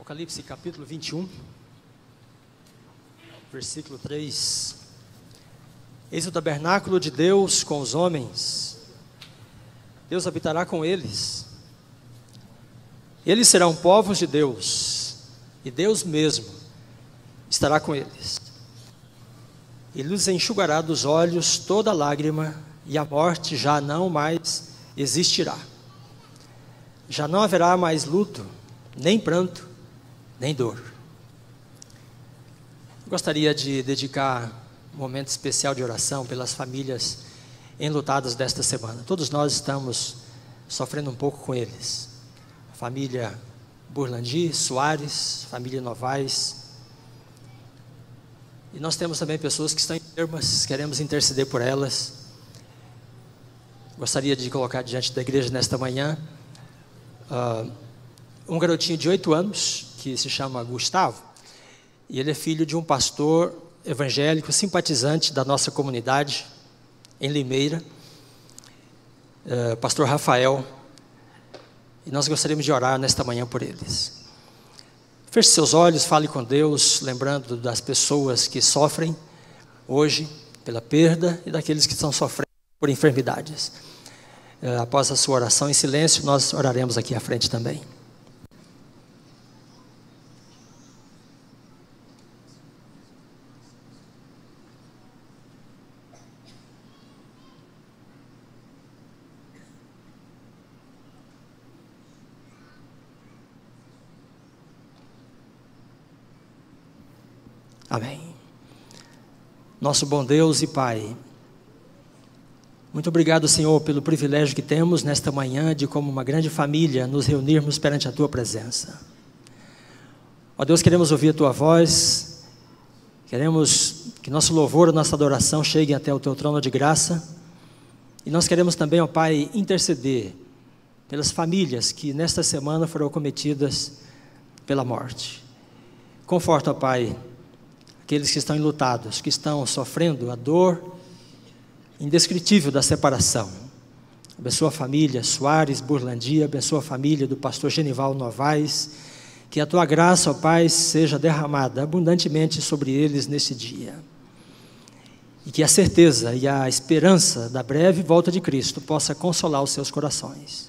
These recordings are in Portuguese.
Apocalipse capítulo 21, versículo 3. Eis o tabernáculo de Deus com os homens, Deus habitará com eles, eles serão povos de Deus, e Deus mesmo estará com eles. Ele lhes enxugará dos olhos toda lágrima, e a morte já não mais existirá. Já não haverá mais luto, nem pranto, nem dor. Gostaria de dedicar um momento especial de oração pelas famílias enlutadas desta semana. Todos nós estamos sofrendo um pouco com eles. família Burlandi, Soares, família Novaes. E nós temos também pessoas que estão enfermas, queremos interceder por elas. Gostaria de colocar diante da igreja nesta manhã uh, um garotinho de oito anos, que se chama Gustavo, e ele é filho de um pastor evangélico simpatizante da nossa comunidade em Limeira, é, pastor Rafael, e nós gostaríamos de orar nesta manhã por eles. Feche seus olhos, fale com Deus, lembrando das pessoas que sofrem hoje pela perda e daqueles que estão sofrendo por enfermidades. É, após a sua oração em silêncio, nós oraremos aqui à frente também. Amém. Nosso bom Deus e Pai, muito obrigado, Senhor, pelo privilégio que temos nesta manhã de, como uma grande família, nos reunirmos perante a Tua presença. Ó Deus, queremos ouvir a Tua voz, queremos que nosso louvor, nossa adoração cheguem até o Teu trono de graça. E nós queremos também, ó Pai, interceder pelas famílias que nesta semana foram cometidas pela morte. Conforta, ó Pai, aqueles que estão enlutados, que estão sofrendo a dor indescritível da separação. Abençoa a família Soares Burlandia, abençoa a família do pastor Genival Novaes, que a tua graça, ó Pai, seja derramada abundantemente sobre eles nesse dia. E que a certeza e a esperança da breve volta de Cristo possa consolar os seus corações.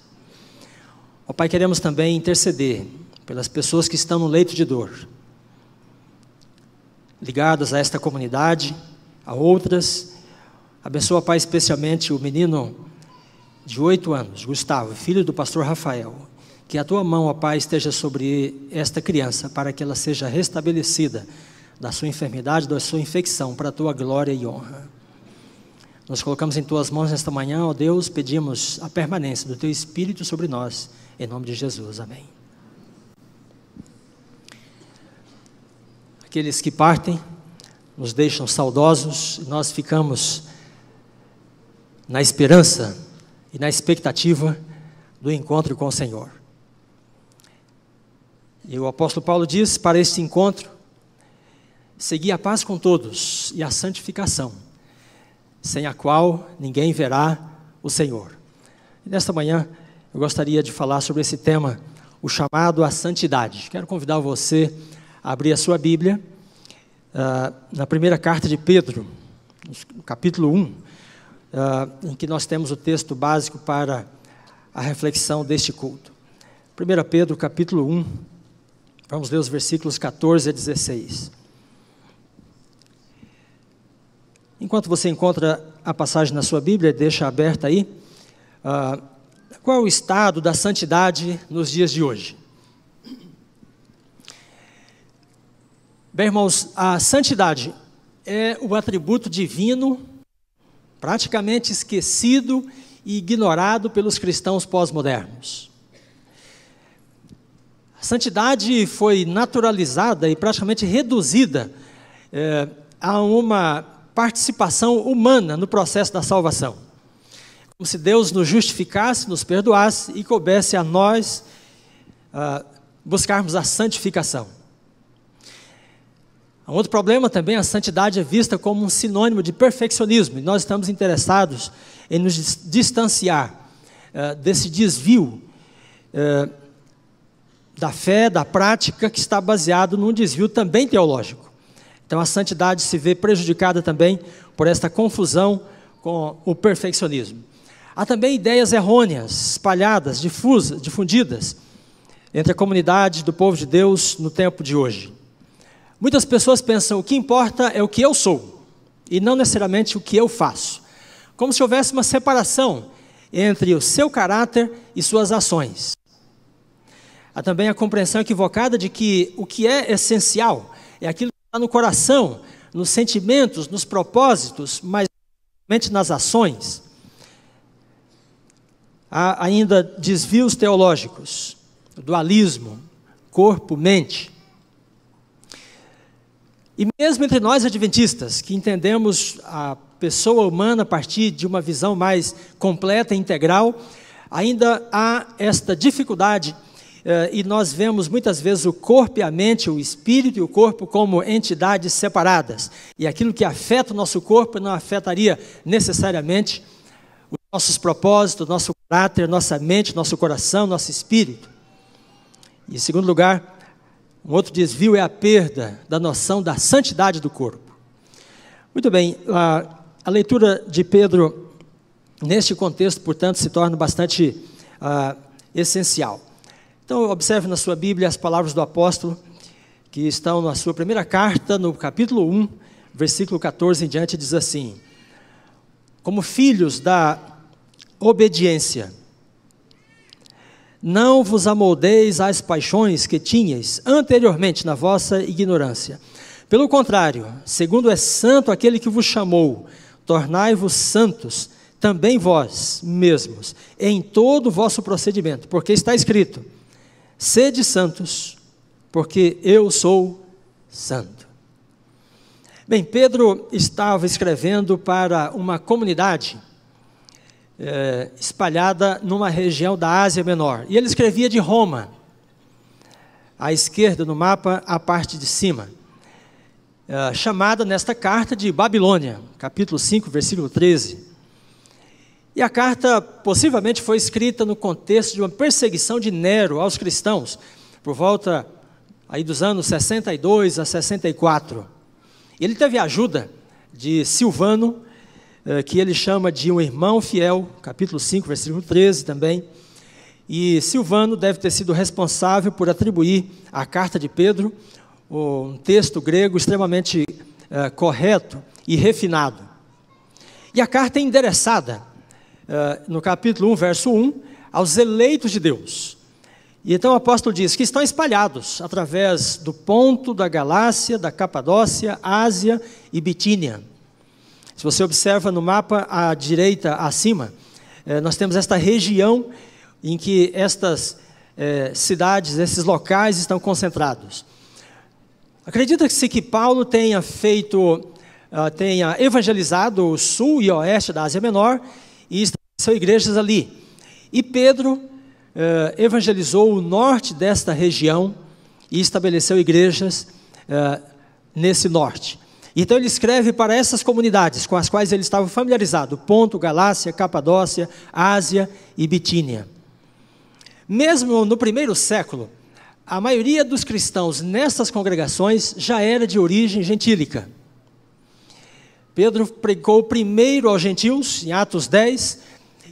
Ó Pai, queremos também interceder pelas pessoas que estão no leito de dor, ligadas a esta comunidade, a outras. Abençoa, Pai, especialmente o menino de oito anos, Gustavo, filho do pastor Rafael. Que a tua mão, ó Pai, esteja sobre esta criança, para que ela seja restabelecida da sua enfermidade, da sua infecção, para a tua glória e honra. Nós colocamos em tuas mãos nesta manhã, ó Deus, pedimos a permanência do teu Espírito sobre nós, em nome de Jesus. Amém. Aqueles que partem nos deixam saudosos, nós ficamos na esperança e na expectativa do encontro com o Senhor. E o apóstolo Paulo diz: para este encontro, segui a paz com todos e a santificação, sem a qual ninguém verá o Senhor. E nesta manhã, eu gostaria de falar sobre esse tema, o chamado à santidade. Quero convidar você abrir a sua Bíblia uh, na primeira carta de Pedro, capítulo 1, uh, ah, em que nós temos o texto básico para a reflexão deste culto. 1 Pedro, capítulo 1, vamos ler os versículos 14 a 16. Enquanto você encontra a passagem na sua Bíblia, deixa aberta aí. Uh, qual é o estado da santidade nos dias de hoje? Bem, irmãos, a santidade é o atributo divino praticamente esquecido e ignorado pelos cristãos pós-modernos. A santidade foi naturalizada e praticamente reduzida é, a uma participação humana no processo da salvação. Como se Deus nos justificasse, nos perdoasse e coubesse a nós ah, buscarmos a santificação. Outro problema também, a santidade é vista como um sinônimo de perfeccionismo, e nós estamos interessados em nos distanciar uh, desse desvio uh, da fé, da prática, que está baseado num desvio também teológico. Então a santidade se vê prejudicada também por esta confusão com o perfeccionismo. Há também ideias errôneas, espalhadas, difusas, difundidas entre a comunidade do povo de Deus no tempo de hoje. Muitas pessoas pensam o que importa é o que eu sou e não necessariamente o que eu faço. Como se houvesse uma separação entre o seu caráter e suas ações. Há também a compreensão equivocada de que o que é essencial é aquilo que está no coração, nos sentimentos, nos propósitos, mas somente nas ações. Há ainda desvios teológicos, dualismo, corpo-mente, e mesmo entre nós adventistas, que entendemos a pessoa humana a partir de uma visão mais completa e integral, ainda há esta dificuldade eh, e nós vemos muitas vezes o corpo e a mente, o espírito e o corpo como entidades separadas. E aquilo que afeta o nosso corpo não afetaria necessariamente os nossos propósitos, nosso caráter, nossa mente, nosso coração, nosso espírito. E em segundo lugar, um outro desvio é a perda da noção da santidade do corpo. Muito bem, a, a leitura de Pedro neste contexto, portanto, se torna bastante ah, essencial. Então, observe na sua Bíblia as palavras do apóstolo que estão na sua primeira carta, no capítulo 1, versículo 14 em diante, diz assim: Como filhos da obediência, não vos amoldeis às paixões que tinhas anteriormente na vossa ignorância. Pelo contrário, segundo é santo aquele que vos chamou, tornai-vos santos, também vós mesmos, em todo o vosso procedimento, porque está escrito: sede santos, porque eu sou santo. Bem, Pedro estava escrevendo para uma comunidade é, espalhada numa região da Ásia Menor. E ele escrevia de Roma, à esquerda no mapa, a parte de cima, é, chamada nesta carta de Babilônia, capítulo 5, versículo 13. E a carta possivelmente foi escrita no contexto de uma perseguição de Nero aos cristãos, por volta aí dos anos 62 a 64. Ele teve a ajuda de Silvano, eh, que ele chama de um irmão fiel, capítulo 5, versículo 13 também. E Silvano deve ter sido responsável por atribuir à carta de Pedro um texto grego extremamente uh, correto e refinado. E a carta é endereçada, uh, no capítulo 1, verso 1, aos eleitos de Deus. E então o apóstolo diz que estão espalhados através do ponto da Galácia, da Capadócia, Ásia e Bitínia se você observa no mapa à direita, acima, eh, nós temos esta região em que estas eh, cidades, esses locais estão concentrados. Acredita-se que Paulo tenha feito, ah, tenha evangelizado o sul e oeste da Ásia Menor e estabeleceu igrejas ali. E Pedro eh, evangelizou o norte desta região e estabeleceu igrejas nesse norte. Então ele escreve para essas comunidades com as quais ele estava familiarizado: Ponto, Galácia, Capadócia, Ásia e Bitínia. Mesmo no primeiro século, a maioria dos cristãos nessas congregações já era de origem gentílica. Pedro pregou primeiro aos gentios, em Atos 10,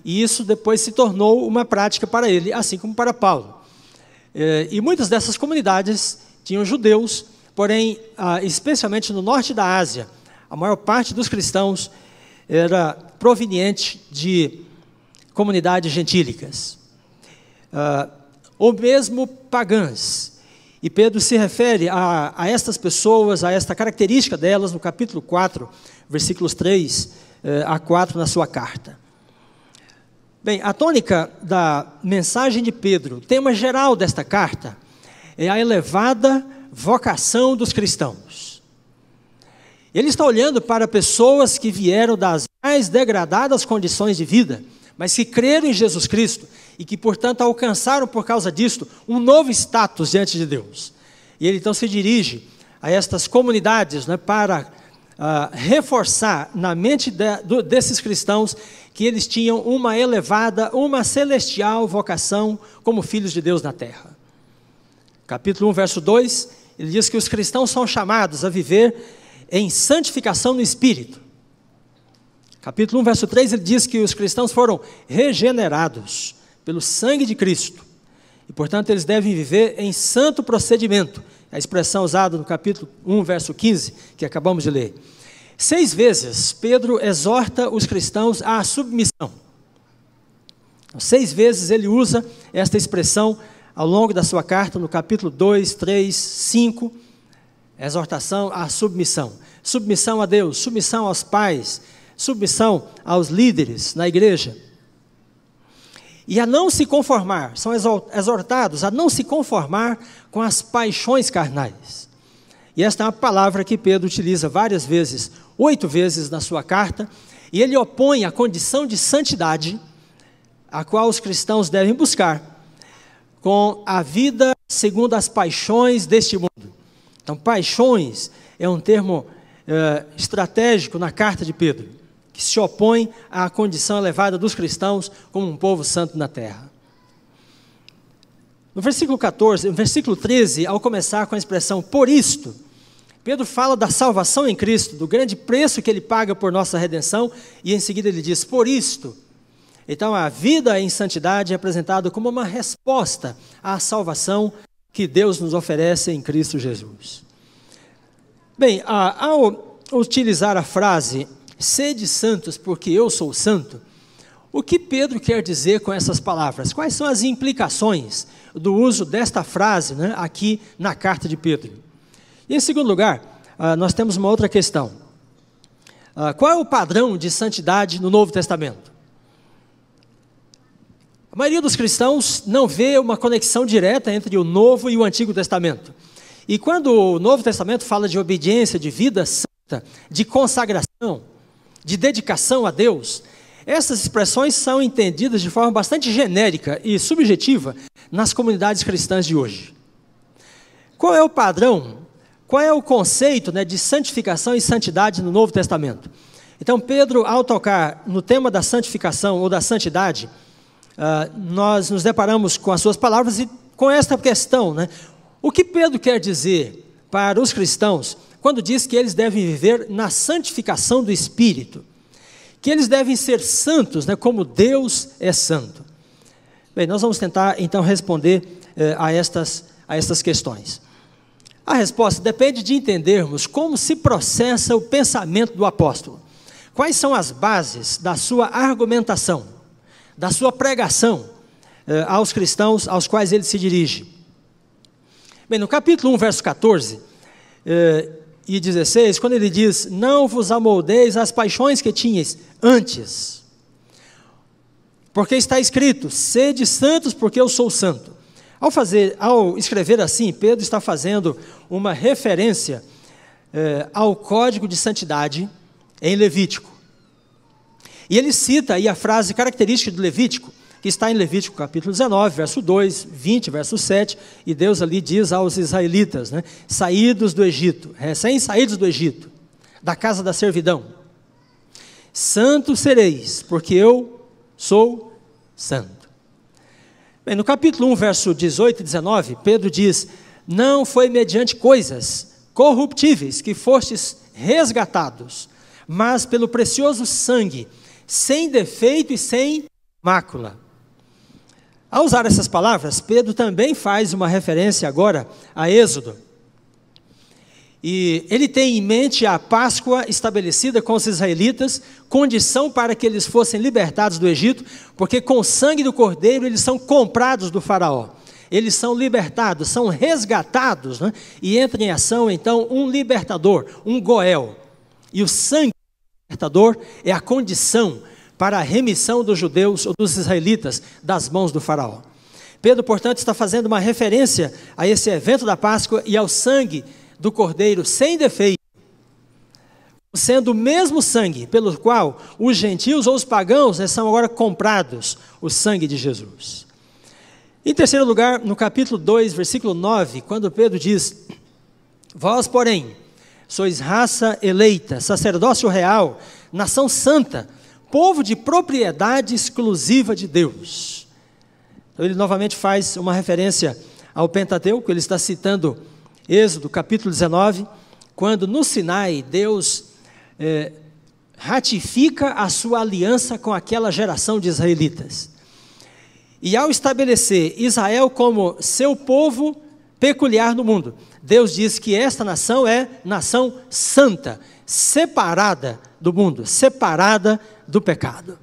e isso depois se tornou uma prática para ele, assim como para Paulo. Eh, e muitas dessas comunidades tinham judeus Porém, ah, especialmente no norte da Ásia, a maior parte dos cristãos era proveniente de comunidades gentílicas, ah, ou mesmo pagãs. E Pedro se refere a, a, estas pessoas, a esta característica delas, no capítulo 4, versículos 3 eh, a 4, na sua carta. Bem, a tônica da mensagem de Pedro, tema geral desta carta, é a elevada vocação dos cristãos. Ele está olhando para pessoas que vieram das mais degradadas condições de vida, mas que creram em Jesus Cristo e que, portanto, alcançaram por causa disto um novo status diante de Deus. E ele então se dirige a estas comunidades né, para uh, reforçar na mente de, do, desses cristãos que eles tinham uma elevada, uma celestial vocação como filhos de Deus na terra. Capítulo 1, verso 2: ele diz que os cristãos são chamados a viver em santificação no espírito. Capítulo 1, verso 3, ele diz que os cristãos foram regenerados pelo sangue de Cristo. E, portanto, eles devem viver em santo procedimento. É a expressão usada no capítulo 1, verso 15, que acabamos de ler. Seis vezes Pedro exorta os cristãos à submissão. Seis vezes ele usa esta expressão ao longo da sua carta, no capítulo 2, 3, 5, exortação à submissão. Submissão a Deus, submissão aos pais, submissão aos líderes na igreja. E a não se conformar, são exortados a não se conformar com as paixões carnais. E esta é uma palavra que Pedro utiliza várias vezes, oito vezes na sua carta, e ele opõe a condição de santidade a qual os cristãos devem buscar com a vida segundo as paixões deste mundo. Então, paixões é um termo é, estratégico na carta de Pedro, que se opõe à condição elevada dos cristãos como um povo santo na terra. No versículo 14, no versículo 13, ao começar com a expressão por isto, Pedro fala da salvação em Cristo, do grande preço que ele paga por nossa redenção, e em seguida ele diz: Por isto, então, a vida em santidade é apresentada como uma resposta à salvação que Deus nos oferece em Cristo Jesus. Bem, ao utilizar a frase sede santos porque eu sou santo, o que Pedro quer dizer com essas palavras? Quais são as implicações do uso desta frase né, aqui na carta de Pedro? E em segundo lugar, ah, nós temos uma outra questão. Ah, qual é o padrão de santidade no Novo Testamento? A maioria dos cristãos não vê uma conexão direta entre o Novo e o Antigo Testamento. E quando o Novo Testamento fala de obediência, de vida santa, de consagração, de dedicação a Deus, essas expressões são entendidas de forma bastante genérica e subjetiva nas comunidades cristãs de hoje. Qual é o padrão? Qual é o conceito né, de santificação e santidade no Novo Testamento? Então, Pedro, ao tocar no tema da santificação ou da santidade, ah, nós nos deparamos com as suas palavras e com esta questão, né? O que Pedro quer dizer para os cristãos quando diz que eles devem viver na santificação do Espírito? Que eles devem ser santos, né, como Deus é santo. Bem, nós vamos tentar então responder eh, a, estas, a estas questões. A resposta depende de entendermos como se processa o pensamento do apóstolo. Quais são as bases da sua argumentação? da sua pregação eh, aos cristãos aos quais ele se dirige. Bem, no capítulo 1, verso 14 eh, e 16, quando ele diz: Não vos amoldeis as paixões que tinhas antes, porque está escrito: Sede santos, porque eu sou santo. Ao, fazer, ao escrever assim, Pedro está fazendo uma referência eh, ao código de santidade em Levítico. E ele cita aí a frase característica do Levítico, que está em Levítico capítulo 19, verso 2, 20, verso 7, e Deus ali diz aos israelitas, né, saídos do Egito, recém-saídos do Egito, da casa da servidão, santos sereis, porque eu sou santo. Bem, no capítulo 1, verso 18 e 19, Pedro diz, não foi mediante coisas corruptíveis que fostes resgatados, mas pelo precioso sangue, sem defeito e sem mácula. Ao usar essas palavras, Pedro também faz uma referência agora a Êxodo. E ele tem em mente a Páscoa estabelecida com os israelitas, condição para que eles fossem libertados do Egito, porque com o sangue do cordeiro eles são comprados do Faraó. Eles são libertados, são resgatados, né? e entra em ação então um libertador, um Goel. E o sangue libertador é a condição para a remissão dos judeus ou dos israelitas das mãos do faraó. Pedro, portanto, está fazendo uma referência a esse evento da Páscoa e ao sangue do cordeiro sem defeito, sendo o mesmo sangue pelo qual os gentios ou os pagãos né, são agora comprados, o sangue de Jesus. Em terceiro lugar, no capítulo 2, versículo 9, quando Pedro diz: Vós, porém, sois raça eleita, sacerdócio real, nação santa, povo de propriedade exclusiva de Deus. Então ele novamente faz uma referência ao Pentateuco, ele está citando Êxodo capítulo 19, quando no Sinai Deus é, ratifica a sua aliança com aquela geração de israelitas. E ao estabelecer Israel como seu povo, peculiar no mundo. Deus diz que esta nação é nação santa, separada do mundo, separada do pecado.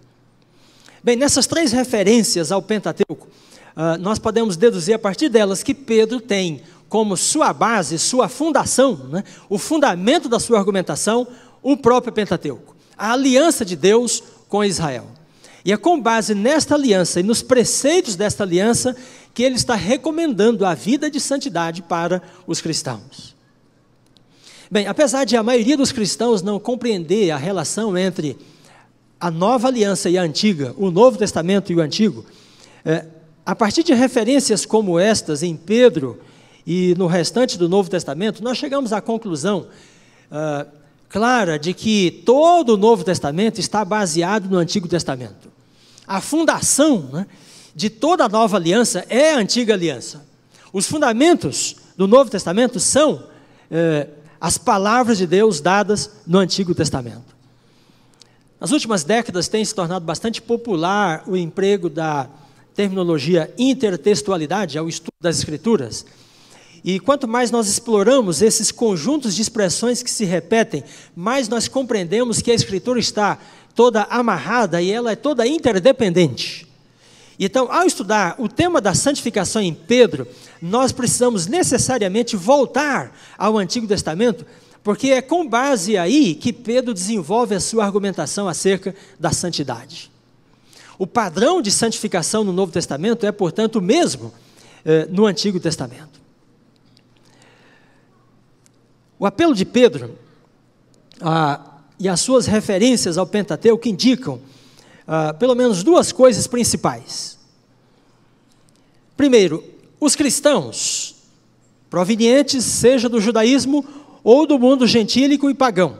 Bem, nessas três referências ao Pentateuco, ah, nós podemos deduzir a partir delas que Pedro tem como sua base, sua fundação, né, o fundamento da sua argumentação, o próprio Pentateuco, a aliança de Deus com Israel. E é com base nesta aliança e nos preceitos desta aliança que ele está recomendando a vida de santidade para os cristãos. Bem, apesar de a maioria dos cristãos não compreender a relação entre a nova aliança e a antiga, o Novo Testamento e o Antigo, é, a partir de referências como estas em Pedro e no restante do Novo Testamento, nós chegamos à conclusão uh, clara de que todo o Novo Testamento está baseado no Antigo Testamento. A fundação né, de toda a nova aliança é a antiga aliança. Os fundamentos do Novo Testamento são eh, as palavras de Deus dadas no Antigo Testamento. Nas últimas décadas tem se tornado bastante popular o emprego da terminologia intertextualidade ao é estudo das Escrituras. E quanto mais nós exploramos esses conjuntos de expressões que se repetem, mais nós compreendemos que a Escritura está toda amarrada e ela é toda interdependente. Então, ao estudar o tema da santificação em Pedro, nós precisamos necessariamente voltar ao Antigo Testamento, porque é com base aí que Pedro desenvolve a sua argumentação acerca da santidade. O padrão de santificação no Novo Testamento é, portanto, o mesmo eh, no Antigo Testamento. O apelo de Pedro e as suas referências ao Pentateuco indicam ah, pelo menos duas coisas principais. Primeiro, os cristãos, provenientes seja do judaísmo ou do mundo gentílico e pagão,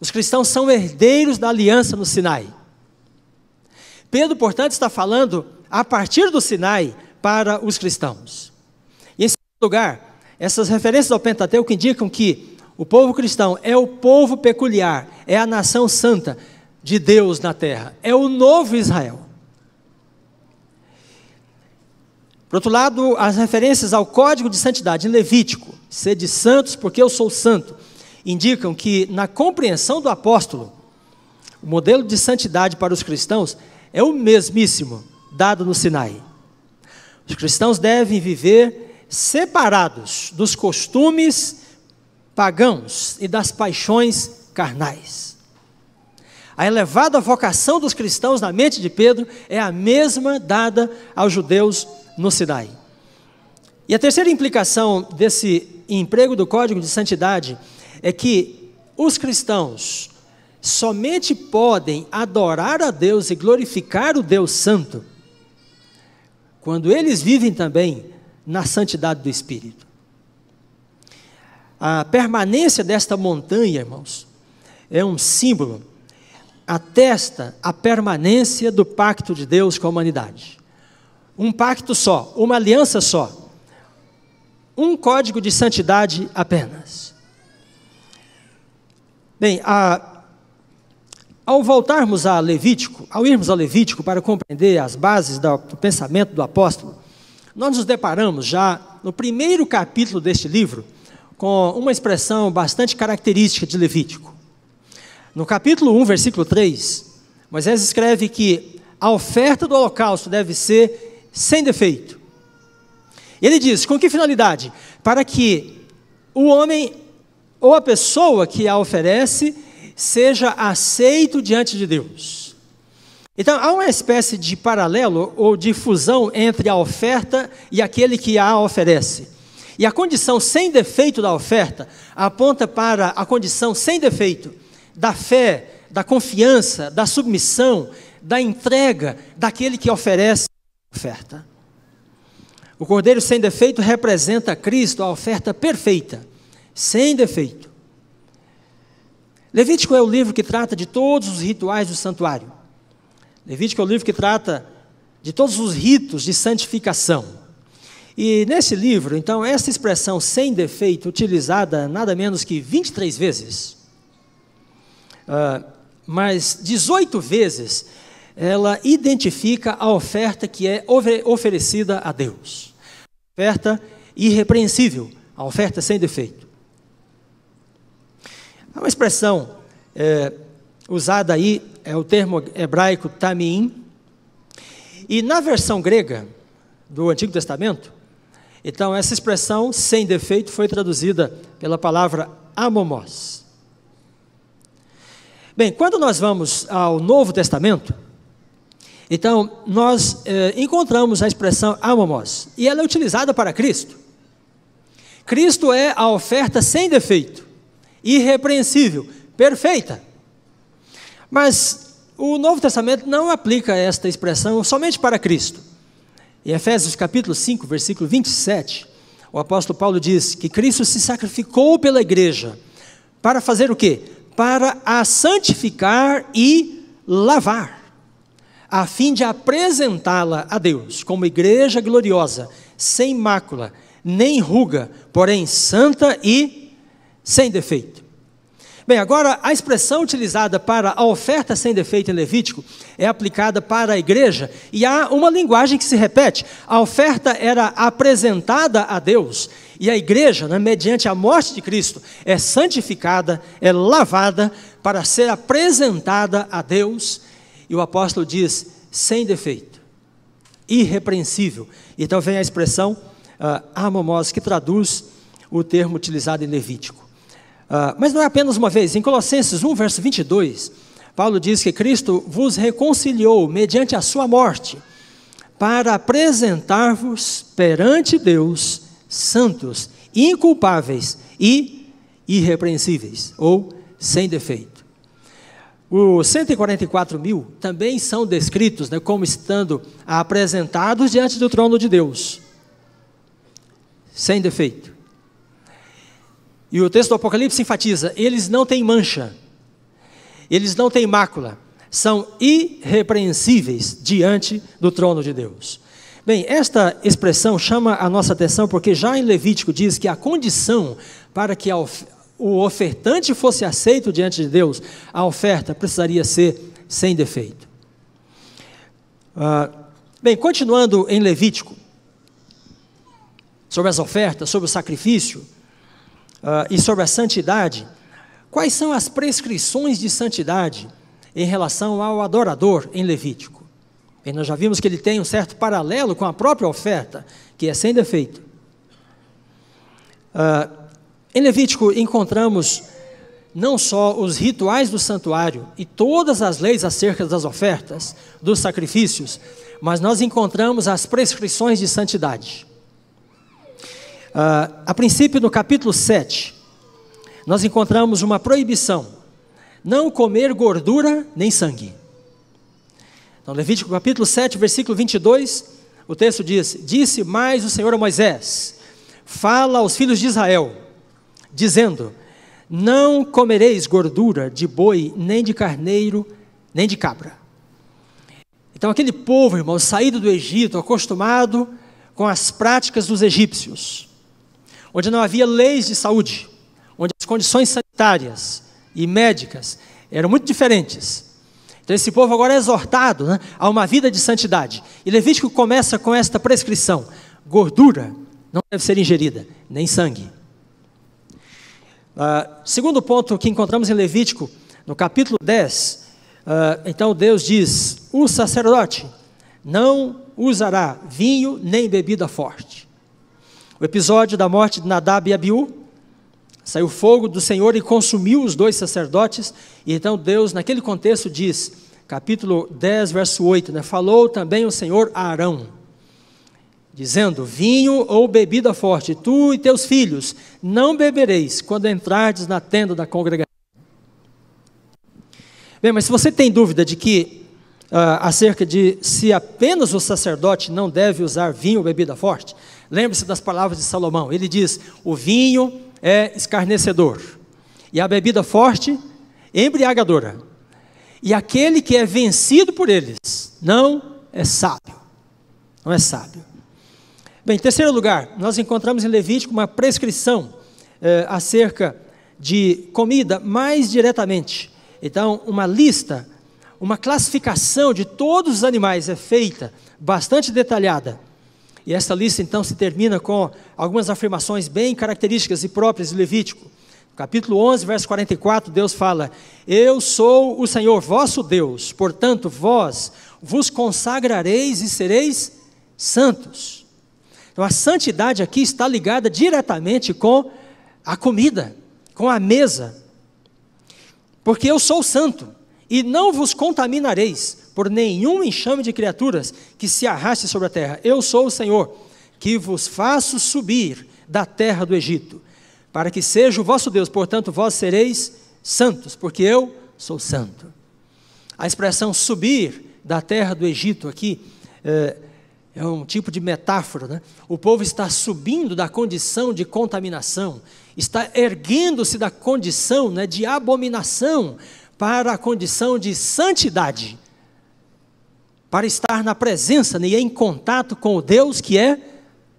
os cristãos são herdeiros da aliança no Sinai. Pedro, portanto, está falando a partir do Sinai para os cristãos. E em segundo lugar, essas referências ao Pentateuco indicam que o povo cristão é o povo peculiar, é a nação santa, de Deus na terra, é o novo Israel. Por outro lado, as referências ao código de santidade em Levítico, sede santos porque eu sou santo, indicam que, na compreensão do apóstolo, o modelo de santidade para os cristãos é o mesmíssimo dado no Sinai. Os cristãos devem viver separados dos costumes pagãos e das paixões carnais. A elevada vocação dos cristãos na mente de Pedro é a mesma dada aos judeus no Sinai. E a terceira implicação desse emprego do código de santidade é que os cristãos somente podem adorar a Deus e glorificar o Deus Santo quando eles vivem também na santidade do Espírito. A permanência desta montanha, irmãos, é um símbolo atesta a permanência do pacto de Deus com a humanidade. Um pacto só, uma aliança só, um código de santidade apenas. Bem, a, ao voltarmos a Levítico, ao irmos a Levítico para compreender as bases do pensamento do apóstolo, nós nos deparamos já no primeiro capítulo deste livro com uma expressão bastante característica de Levítico. No capítulo 1, versículo 3, Moisés escreve que a oferta do holocausto deve ser sem defeito. Ele diz: com que finalidade? Para que o homem ou a pessoa que a oferece seja aceito diante de Deus. Então, há uma espécie de paralelo ou de fusão entre a oferta e aquele que a oferece. E a condição sem defeito da oferta aponta para a condição sem defeito da fé, da confiança, da submissão, da entrega daquele que oferece a oferta. O cordeiro sem defeito representa Cristo, a oferta perfeita, sem defeito. Levítico é o livro que trata de todos os rituais do santuário. Levítico é o livro que trata de todos os ritos de santificação. E nesse livro, então, essa expressão sem defeito, utilizada nada menos que 23 vezes, ah, mas 18 vezes ela identifica a oferta que é oferecida a Deus. Oferta irrepreensível, a oferta sem defeito. Há uma expressão é, usada aí, é o termo hebraico tamim, e na versão grega do Antigo Testamento, então essa expressão sem defeito foi traduzida pela palavra amomós. Bem, quando nós vamos ao Novo Testamento, então nós eh, encontramos a expressão almos, e ela é utilizada para Cristo. Cristo é a oferta sem defeito, irrepreensível, perfeita. Mas o Novo Testamento não aplica esta expressão somente para Cristo. Em Efésios capítulo 5, versículo 27, o apóstolo Paulo diz que Cristo se sacrificou pela igreja para fazer o quê? para a santificar e lavar, a fim de apresentá-la a Deus como igreja gloriosa, sem mácula, nem ruga, porém santa e sem defeito. Bem, agora a expressão utilizada para a oferta sem defeito em Levítico é aplicada para a igreja e há uma linguagem que se repete. A oferta era apresentada a Deus e a igreja, né, mediante a morte de Cristo, é santificada, é lavada para ser apresentada a Deus. E o apóstolo diz: sem defeito, irrepreensível. Então vem a expressão uh, que traduz o termo utilizado em Levítico. Uh, mas não é apenas uma vez. Em Colossenses 1, verso 22, Paulo diz que Cristo vos reconciliou mediante a sua morte, para apresentar-vos perante Deus santos, inculpáveis e irrepreensíveis, ou sem defeito. Os 144 mil também são descritos né, como estando apresentados diante do trono de Deus, sem defeito. E o texto do Apocalipse enfatiza: eles não têm mancha, eles não têm mácula, são irrepreensíveis diante do trono de Deus. Bem, esta expressão chama a nossa atenção porque já em Levítico diz que a condição para que o ofertante fosse aceito diante de Deus, a oferta precisaria ser sem defeito. Ah, bem, continuando em Levítico, sobre as ofertas, sobre o sacrifício ah, e sobre a santidade, quais são as prescrições de santidade em relação ao adorador em Levítico? E nós já vimos que ele tem um certo paralelo com a própria oferta, que é sem defeito. Uh, em Levítico encontramos não só os rituais do santuário e todas as leis acerca das ofertas, dos sacrifícios, mas nós encontramos as prescrições de santidade. Uh, a princípio, no capítulo 7, nós encontramos uma proibição: não comer gordura nem sangue. Então, Levítico capítulo 7, versículo 22, o texto diz: Disse mais o Senhor a Moisés: Fala aos filhos de Israel, dizendo: Não comereis gordura de boi, nem de carneiro, nem de cabra. Então, aquele povo, irmão, saído do Egito, acostumado com as práticas dos egípcios, onde não havia leis de saúde, onde as condições sanitárias e médicas eram muito diferentes então esse povo agora é exortado né, a uma vida de santidade. E Levítico começa com esta prescrição: gordura não deve ser ingerida, nem sangue. Uh, segundo ponto que encontramos em Levítico, no capítulo 10, uh, ah, então Deus diz: o sacerdote não usará vinho nem bebida forte. O episódio da morte de Nadab e Abiú Saiu fogo do Senhor e consumiu os dois sacerdotes. E então Deus, naquele contexto, diz, capítulo 10, verso 8, né, falou também o Senhor a Arão, dizendo: Vinho ou bebida forte, tu e teus filhos, não bebereis quando entrardes na tenda da congregação. Bem, mas se você tem dúvida de que uh, acerca de se apenas o sacerdote não deve usar vinho ou bebida forte, lembre-se das palavras de Salomão. Ele diz: o vinho é escarnecedor, e a bebida forte, embriagadora. E aquele que é vencido por eles não é sábio. Não é sábio. Bem, em terceiro lugar, nós encontramos em Levítico uma prescrição eh, acerca de comida mais diretamente. Então, uma lista, uma classificação de todos os animais é feita, bastante detalhada e essa lista então se termina com algumas afirmações bem características e próprias de Levítico. Capítulo 11, verso 44, Deus fala: Eu sou o Senhor vosso Deus, portanto, vós vos consagrareis e sereis santos. Então, a santidade aqui está ligada diretamente com a comida, com a mesa. Porque eu sou santo e não vos contaminareis por nenhum enxame de criaturas que se arraste sobre a terra. Eu sou o Senhor, que vos faço subir da terra do Egito, para que seja o vosso Deus, portanto, vós sereis santos, porque eu sou santo. A expressão subir da terra do Egito aqui é, é um tipo de metáfora. Né? O povo está subindo da condição de contaminação, está erguendo-se da condição né, de abominação para a condição de santidade para estar na presença e em contato com o Deus que é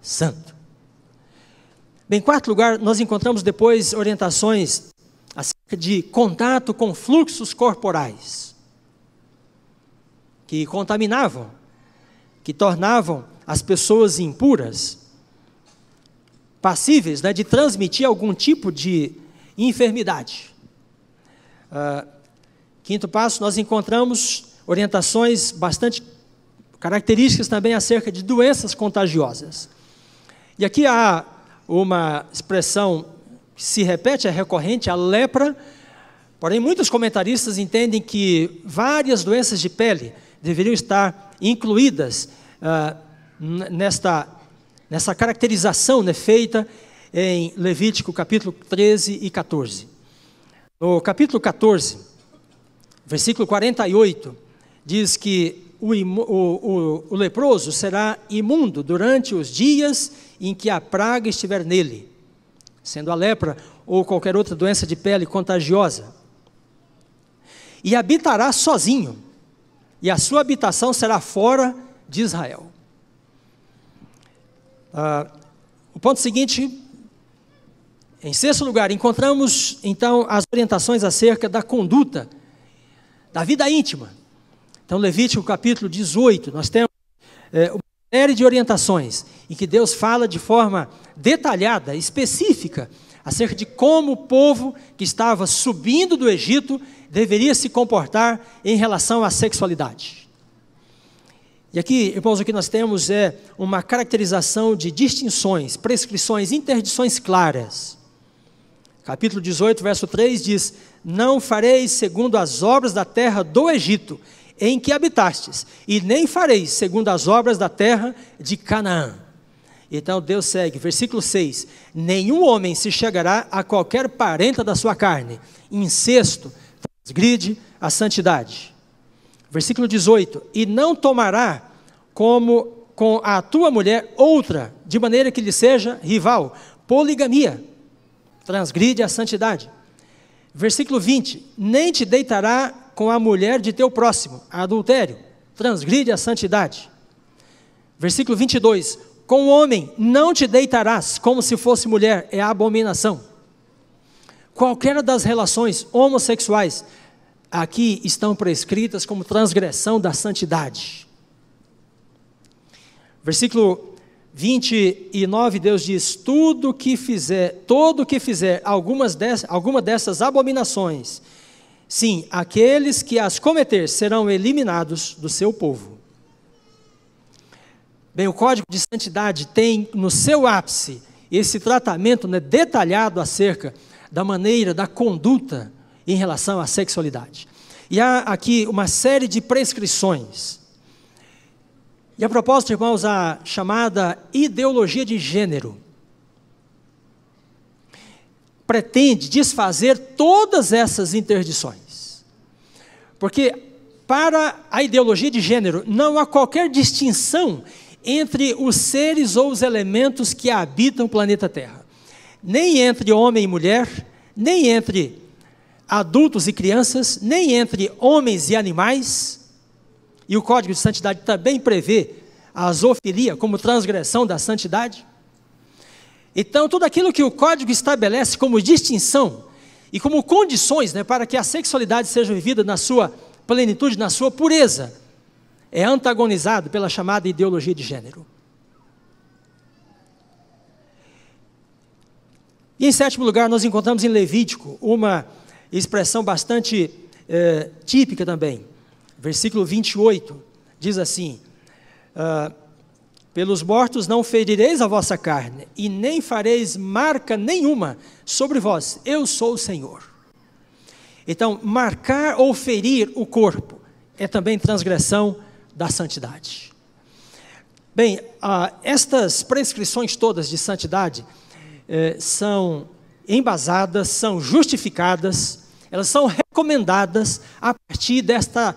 santo. Bem, em quarto lugar, nós encontramos depois orientações acerca de contato com fluxos corporais que contaminavam, que tornavam as pessoas impuras, passíveis né, de transmitir algum tipo de enfermidade. Uh, quinto passo, nós encontramos orientações bastante características também acerca de doenças contagiosas. E aqui há uma expressão que se repete, é recorrente, a lepra. Porém, muitos comentaristas entendem que várias doenças de pele deveriam estar incluídas ah, nesta, nessa caracterização né, feita em Levítico capítulo 13 e 14. No capítulo 14, versículo 48, diz que o, o, o, leproso será imundo durante os dias em que a praga estiver nele, sendo a lepra ou qualquer outra doença de pele contagiosa. E habitará sozinho, e a sua habitação será fora de Israel. Ah, o ponto seguinte, em sexto lugar, encontramos então as orientações acerca da conduta, da vida íntima então, Levítico capítulo 18, nós temos é, uma série de orientações em que Deus fala de forma detalhada, específica, acerca de como o povo que estava subindo do Egito deveria se comportar em relação à sexualidade. E aqui, irmãos, o que nós temos é uma caracterização de distinções, prescrições, interdições claras. Capítulo 18, verso 3 diz: Não fareis segundo as obras da terra do Egito, em que habitastes, e nem fareis segundo as obras da terra de Canaã. Então Deus segue, versículo 6: Nenhum homem se chegará a qualquer parenta da sua carne, incesto, transgride a santidade. Versículo 18: E não tomará como com a tua mulher outra, de maneira que lhe seja rival. Poligamia, transgride a santidade. Versículo 20: Nem te deitará com a mulher de teu próximo, adultério, transgride a santidade. Versículo 22: Com o homem não te deitarás como se fosse mulher, é abominação. Qualquer das relações homossexuais aqui estão prescritas como transgressão da santidade. Versículo 29, Deus diz: Tudo que fizer, todo que fizer algumas dessas, alguma dessas abominações, Sim, aqueles que as cometer serão eliminados do seu povo. Bem, o código de santidade tem no seu ápice esse tratamento né, detalhado acerca da maneira, da conduta em relação à sexualidade. E há aqui uma série de prescrições. E a propósito, irmãos, a chamada ideologia de gênero pretende desfazer todas essas interdições. Porque para a ideologia de gênero não há qualquer distinção entre os seres ou os elementos que habitam o planeta Terra. Nem entre homem e mulher, nem entre adultos e crianças, nem entre homens e animais. E o Código de Santidade também prevê a zoofilia como transgressão da santidade. Então, tudo aquilo que o código estabelece como distinção e como condições né, para que a sexualidade seja vivida na sua plenitude, na sua pureza, é antagonizado pela chamada ideologia de gênero. E em sétimo lugar, nós encontramos em Levítico uma expressão bastante eh, típica também. Versículo 28 diz assim: ah, pelos mortos não ferireis a vossa carne, e nem fareis marca nenhuma sobre vós. Eu sou o Senhor. Então, marcar ou ferir o corpo é também transgressão da santidade. Bem, ah, estas prescrições todas de santidade eh, são embasadas, são justificadas, elas são recomendadas a partir desta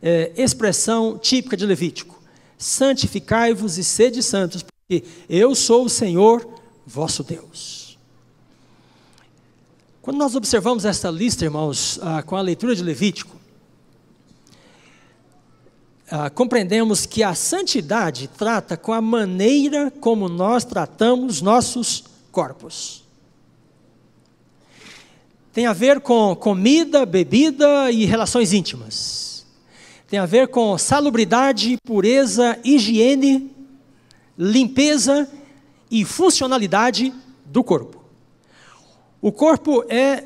eh, expressão típica de Levítico santificai-vos e sede santos, porque eu sou o Senhor vosso Deus. Quando nós observamos esta lista, irmãos, ah, com a leitura de Levítico, ah, compreendemos que a santidade trata com a maneira como nós tratamos nossos corpos. Tem a ver com comida, bebida e relações íntimas tem a ver com salubridade, pureza, higiene, limpeza e funcionalidade do corpo. O corpo é,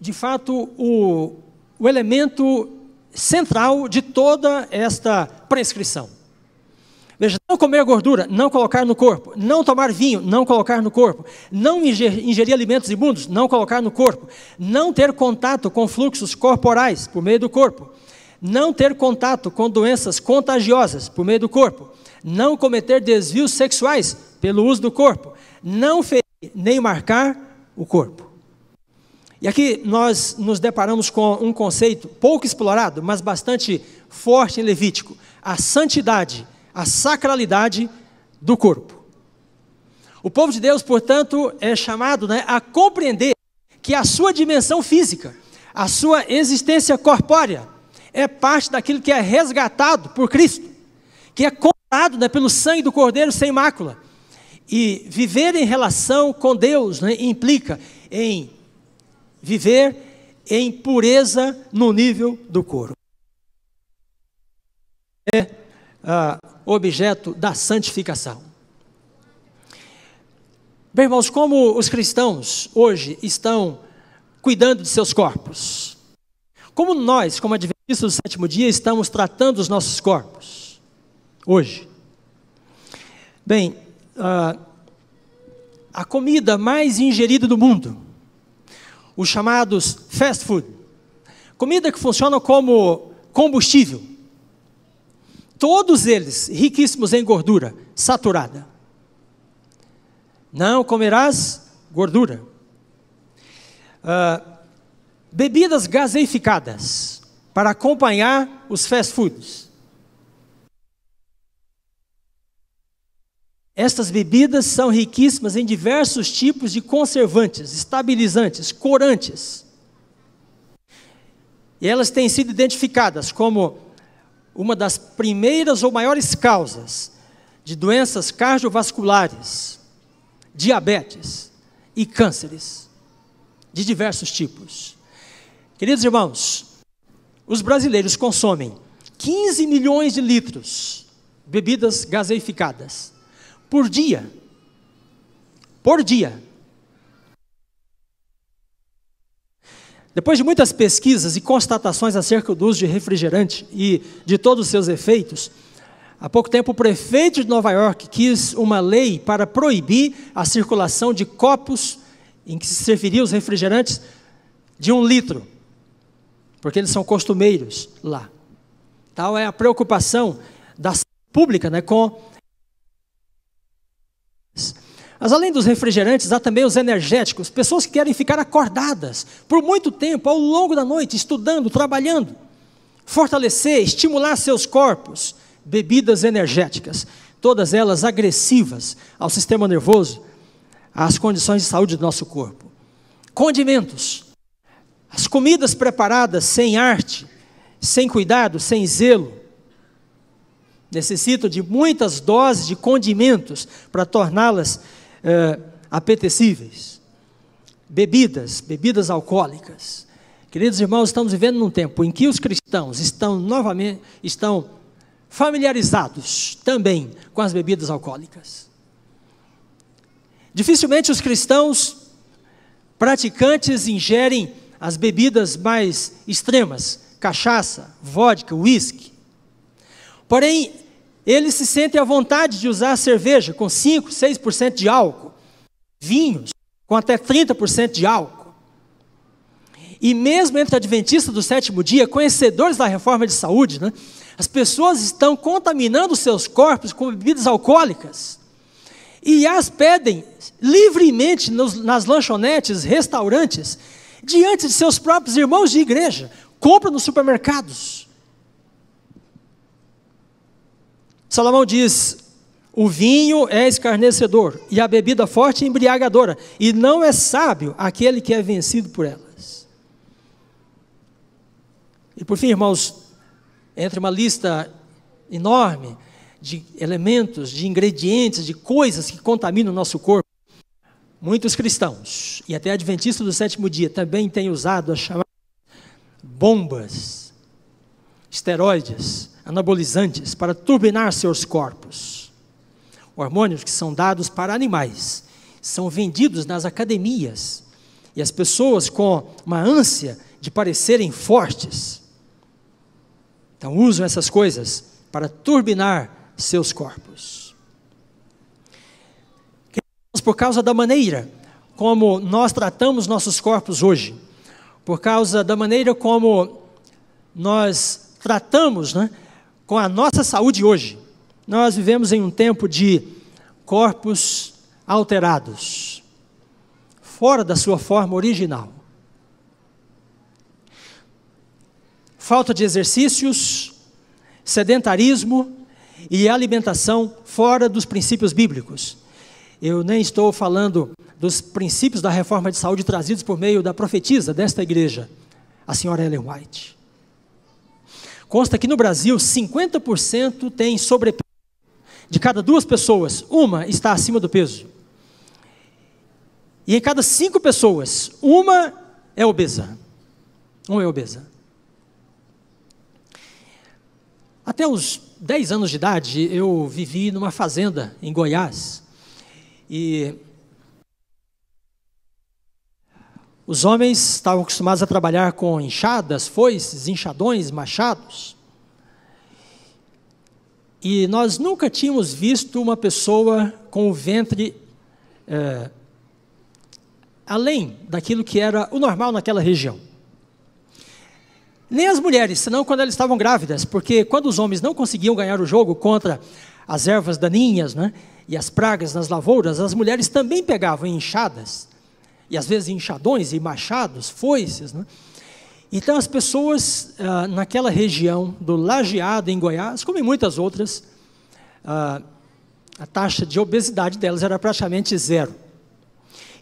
de fato, o, o elemento central de toda esta prescrição. Veja, não comer gordura, não colocar no corpo. Não tomar vinho, não colocar no corpo. Não ingerir alimentos imundos, não colocar no corpo. Não ter contato com fluxos corporais por meio do corpo não ter contato com doenças contagiosas por meio do corpo, não cometer desvios sexuais pelo uso do corpo, não ferir nem marcar o corpo. E aqui nós nos deparamos com um conceito pouco explorado, mas bastante forte em Levítico: a santidade, a sacralidade do corpo. O povo de Deus, portanto, é chamado né, a compreender que a sua dimensão física, a sua existência corpórea, é parte daquilo que é resgatado por Cristo, que é comprado né, pelo sangue do Cordeiro sem mácula. E viver em relação com Deus né, implica em viver em pureza no nível do corpo. É ah, objeto da santificação. Bem, irmãos, como os cristãos hoje estão cuidando de seus corpos? Como nós, como adversários, isso do sétimo dia, estamos tratando os nossos corpos, hoje. Bem, a, ah, a comida mais ingerida do mundo, os chamados fast food, comida que funciona como combustível, todos eles riquíssimos em gordura saturada. Não comerás gordura. Ah, bebidas gaseificadas para acompanhar os fast foods. Estas bebidas são riquíssimas em diversos tipos de conservantes, estabilizantes, corantes. E elas têm sido identificadas como uma das primeiras ou maiores causas de doenças cardiovasculares, diabetes e cânceres de diversos tipos. Queridos irmãos, os brasileiros consomem 15 milhões de litros de bebidas gaseificadas por dia. Por dia. Depois de muitas pesquisas e constatações acerca do uso de refrigerante e de todos os seus efeitos, há pouco tempo o prefeito de Nova York quis uma lei para proibir a circulação de copos em que se serviriam os refrigerantes de um litro porque eles são costumeiros lá. Tal é a preocupação da pública né, com. Mas além dos refrigerantes, há também os energéticos, pessoas que querem ficar acordadas por muito tempo, ao longo da noite, estudando, trabalhando. Fortalecer, estimular seus corpos. Bebidas energéticas, todas elas agressivas ao sistema nervoso, às condições de saúde do nosso corpo. Condimentos, as comidas preparadas sem arte, sem cuidado, sem zelo, necessitam de muitas doses de condimentos para torná-las é, apetecíveis. Bebidas, bebidas alcoólicas. Queridos irmãos, estamos vivendo num tempo em que os cristãos estão novamente estão familiarizados também com as bebidas alcoólicas. Dificilmente os cristãos praticantes ingerem as bebidas mais extremas, cachaça, vodka, uísque. Porém, eles se sentem à vontade de usar cerveja com 5, 6% de álcool, vinhos com até 30% de álcool. E mesmo entre adventistas do sétimo dia, conhecedores da reforma de saúde, né, as pessoas estão contaminando seus corpos com bebidas alcoólicas. E as pedem livremente nos, nas lanchonetes, restaurantes, diante de seus próprios irmãos de igreja, compra nos supermercados. Salomão diz: o vinho é escarnecedor e a bebida forte é embriagadora, e não é sábio aquele que é vencido por elas. E por fim, irmãos, entre uma lista enorme de elementos, de ingredientes, de coisas que contaminam o nosso corpo, Muitos cristãos e até adventistas do sétimo dia também têm usado as chamadas bombas, esteroides, anabolizantes para turbinar seus corpos. Hormônios que são dados para animais são vendidos nas academias e as pessoas com uma ânsia de parecerem fortes. Então usam essas coisas para turbinar seus corpos por causa da maneira como nós tratamos nossos corpos hoje, por causa da maneira como nós tratamos né, com a nossa saúde hoje. Nós vivemos em um tempo de corpos alterados, fora da sua forma original. Falta de exercícios, sedentarismo e alimentação fora dos princípios bíblicos. Eu nem estou falando dos princípios da reforma de saúde trazidos por meio da profetisa desta igreja, a senhora Ellen White. Consta que no Brasil 50% tem sobrepeso. De cada duas pessoas, uma está acima do peso. E em cada cinco pessoas, uma é obesa. Uma é obesa. Até os 10 anos de idade, eu vivi numa fazenda em Goiás e os homens estavam acostumados a trabalhar com enxadas, foices, enxadões, machados. E nós nunca tínhamos visto uma pessoa com o ventre é, além daquilo que era o normal naquela região. Nem as mulheres, senão quando elas estavam grávidas, porque quando os homens não conseguiam ganhar o jogo contra as ervas daninhas, né, e as pragas nas lavouras, as mulheres também pegavam enxadas, e às vezes enxadões e machados, foices. Né? Então as pessoas ah, naquela região do Lajeado, em Goiás, como em muitas outras, ah, a taxa de obesidade delas era praticamente zero.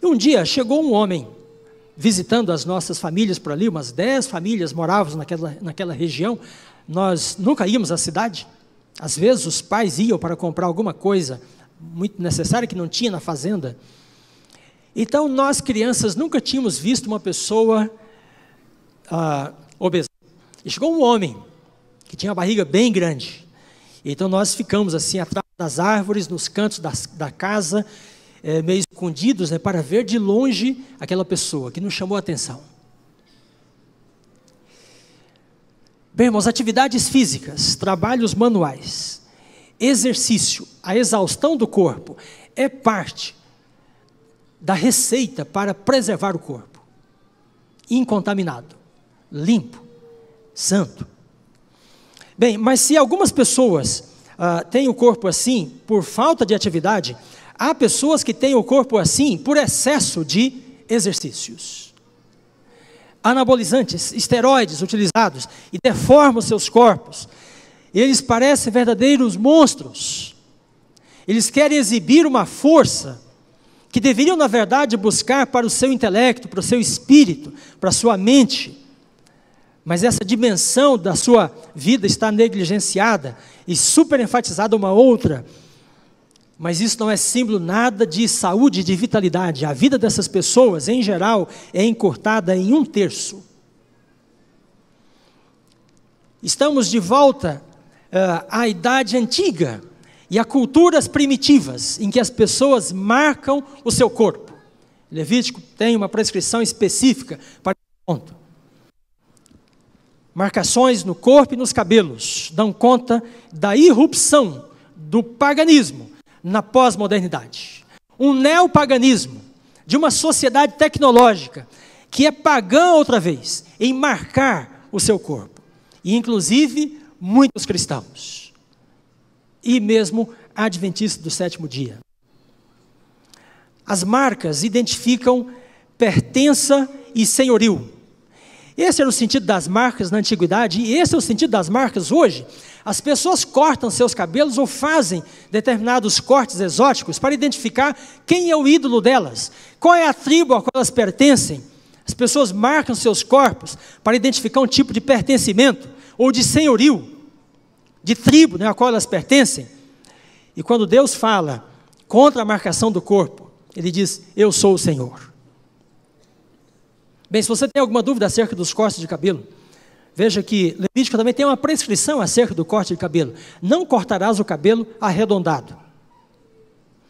E um dia chegou um homem visitando as nossas famílias por ali, umas dez famílias moravam naquela, naquela região, nós nunca íamos à cidade. Às vezes os pais iam para comprar alguma coisa muito necessária que não tinha na fazenda. Então, nós crianças nunca tínhamos visto uma pessoa ah, obesa. E chegou um homem que tinha a barriga bem grande. Então, nós ficamos assim atrás das árvores, nos cantos das, da casa, é, meio escondidos, né, para ver de longe aquela pessoa que nos chamou a atenção. Bem, irmãos, atividades físicas, trabalhos manuais. Exercício, a exaustão do corpo, é parte da receita para preservar o corpo incontaminado, limpo, santo. Bem, mas se algumas pessoas ah, têm o corpo assim por falta de atividade, há pessoas que têm o corpo assim por excesso de exercícios. Anabolizantes, esteroides utilizados e deformam seus corpos eles parecem verdadeiros monstros. Eles querem exibir uma força que deveriam, na verdade, buscar para o seu intelecto, para o seu espírito, para a sua mente. Mas essa dimensão da sua vida está negligenciada e super enfatizada uma outra. Mas isso não é símbolo nada de saúde, de vitalidade. A vida dessas pessoas, em geral, é encurtada em um terço. Estamos de volta uh, a idade antiga e a culturas primitivas em que as pessoas marcam o seu corpo. Levítico tem uma prescrição específica para esse ponto. Marcações no corpo e nos cabelos dão conta da irrupção do paganismo na pós-modernidade. Um neopaganismo de uma sociedade tecnológica que é pagã outra vez em marcar o seu corpo. E inclusive muitos cristãos, e mesmo adventistas do sétimo dia. As marcas identificam pertença e senhorio. Esse era o sentido das marcas na antiguidade e esse é o sentido das marcas hoje. As pessoas cortam seus cabelos ou fazem determinados cortes exóticos para identificar quem é o ídolo delas, qual é a tribo a qual elas pertencem. As pessoas marcam seus corpos para identificar um tipo de pertencimento ou de senhorio, de tribo né, a qual elas pertencem. E quando Deus fala contra a marcação do corpo, ele diz: Eu sou o Senhor. Bem, se você tem alguma dúvida acerca dos cortes de cabelo, veja que Levítico também tem uma prescrição acerca do corte de cabelo: Não cortarás o cabelo arredondado.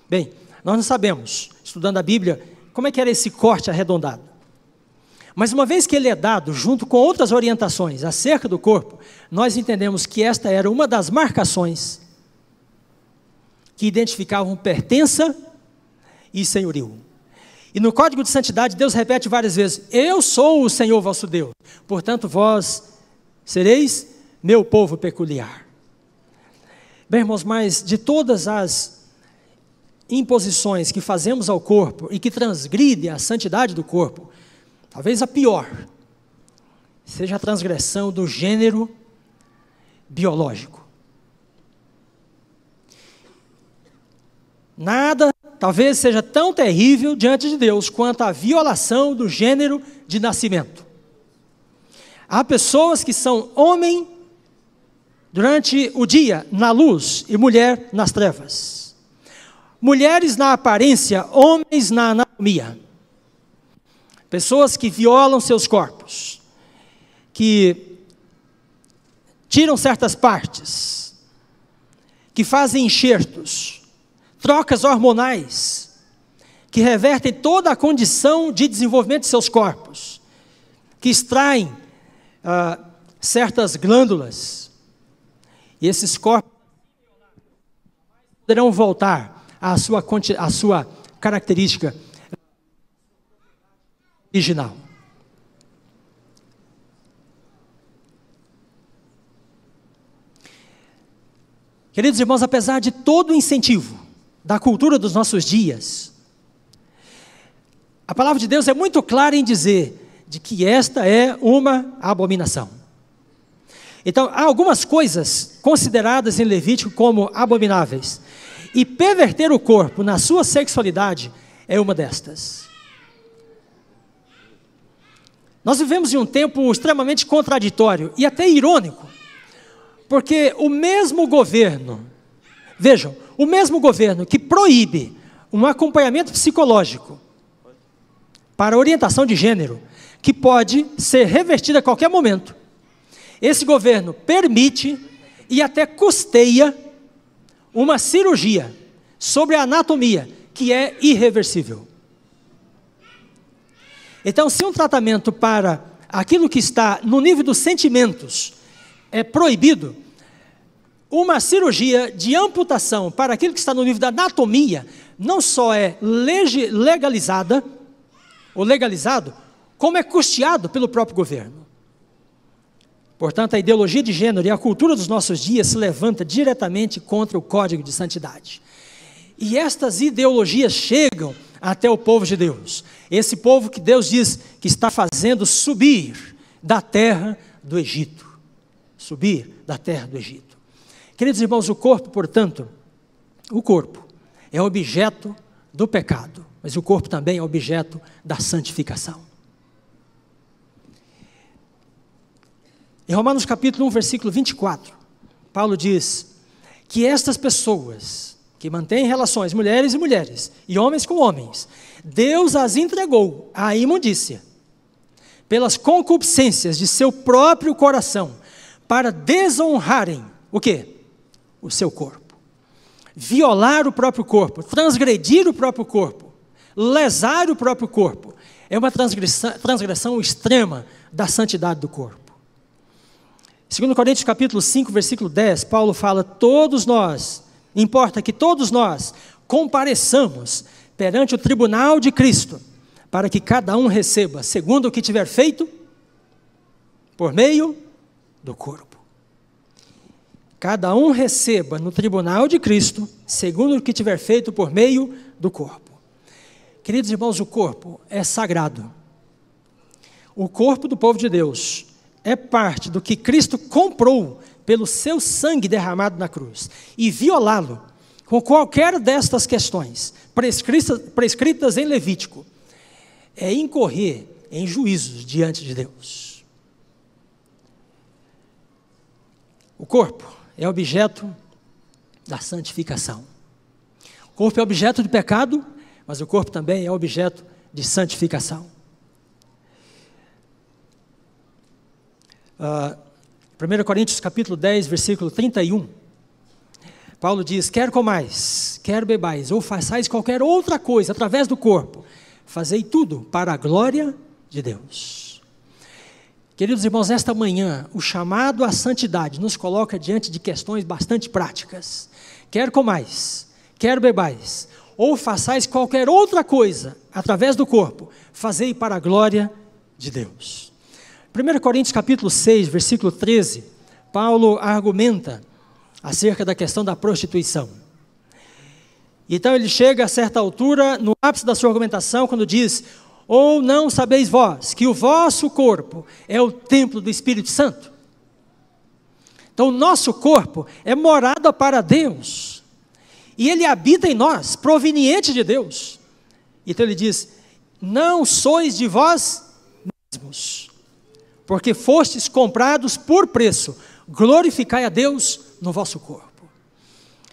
Bem, nós não sabemos, estudando a Bíblia, como é que era esse corte arredondado. Mas uma vez que ele é dado, junto com outras orientações acerca do corpo, nós entendemos que esta era uma das marcações que identificavam pertença e senhorio. E no código de santidade, Deus repete várias vezes: Eu sou o Senhor vosso Deus, portanto, vós sereis meu povo peculiar. Bem, irmãos, mas de todas as imposições que fazemos ao corpo e que transgride a santidade do corpo, talvez a pior, seja a transgressão do gênero biológico. Nada talvez seja tão terrível diante de Deus quanto a violação do gênero de nascimento. Há pessoas que são homem durante o dia na luz e mulher nas trevas. Mulheres na aparência, homens na anatomia. Pessoas que violam seus corpos, que tiram certas partes, que fazem enxertos, trocas hormonais, que revertem toda a condição de desenvolvimento de seus corpos, que extraem ah, certas glândulas, e esses corpos poderão voltar à sua, à sua característica original. Queridos irmãos, apesar de todo o incentivo da cultura dos nossos dias, a palavra de Deus é muito clara em dizer de que esta é uma abominação. Então, há algumas coisas consideradas em Levítico como abomináveis, e perverter o corpo na sua sexualidade é uma destas. Nós vivemos em um tempo extremamente contraditório e até irônico, porque o mesmo governo, vejam, o mesmo governo que proíbe um acompanhamento psicológico para orientação de gênero, que pode ser revertido a qualquer momento, esse governo permite e até custeia uma cirurgia sobre a anatomia que é irreversível. Então, se um tratamento para aquilo que está no nível dos sentimentos é proibido, uma cirurgia de amputação para aquilo que está no nível da anatomia não só é legalizada ou legalizado, como é custeado pelo próprio governo. Portanto, a ideologia de gênero e a cultura dos nossos dias se levanta diretamente contra o código de santidade. E estas ideologias chegam até o povo de Deus. Esse povo que Deus diz que está fazendo subir da terra do Egito. Subir da terra do Egito. Queridos irmãos, o corpo, portanto, o corpo é objeto do pecado, mas o corpo também é objeto da santificação. Em Romanos capítulo 1, versículo 24, Paulo diz que estas pessoas que mantém relações mulheres e mulheres, e homens com homens, Deus as entregou à imundícia, pelas concupiscências de seu próprio coração, para desonrarem o quê? O seu corpo. Violar o próprio corpo, transgredir o próprio corpo, lesar o próprio corpo. É uma transgressão, transgressão extrema da santidade do corpo. Segundo Coríntios capítulo 5, versículo 10, Paulo fala: "Todos nós Importa que todos nós compareçamos perante o tribunal de Cristo, para que cada um receba, segundo o que tiver feito, por meio do corpo. Cada um receba no tribunal de Cristo, segundo o que tiver feito por meio do corpo. Queridos irmãos, o corpo é sagrado. O corpo do povo de Deus é parte do que Cristo comprou pelo seu sangue derramado na cruz e violá-lo com qualquer destas questões prescritas, prescritas em Levítico é incorrer em juízos diante de Deus. O corpo é objeto da santificação. O corpo é objeto de pecado, mas o corpo também é objeto de santificação. Uh, 1 Coríntios capítulo 10, versículo 31. Paulo diz: Quer comais, quer bebais, ou façais qualquer outra coisa através do corpo, fazei tudo para a glória de Deus. Queridos irmãos, esta manhã o chamado à santidade nos coloca diante de questões bastante práticas. Quer comais, quer bebais, ou façais qualquer outra coisa através do corpo, fazei para a glória de Deus. 1 Coríntios capítulo 6, versículo 13, Paulo argumenta acerca da questão da prostituição. Então ele chega a certa altura, no ápice da sua argumentação, quando diz: Ou não sabeis vós que o vosso corpo é o templo do Espírito Santo? Então o nosso corpo é morada para Deus, e ele habita em nós, proveniente de Deus. Então ele diz: Não sois de vós mesmos porque fostes comprados por preço. Glorificai a Deus no vosso corpo.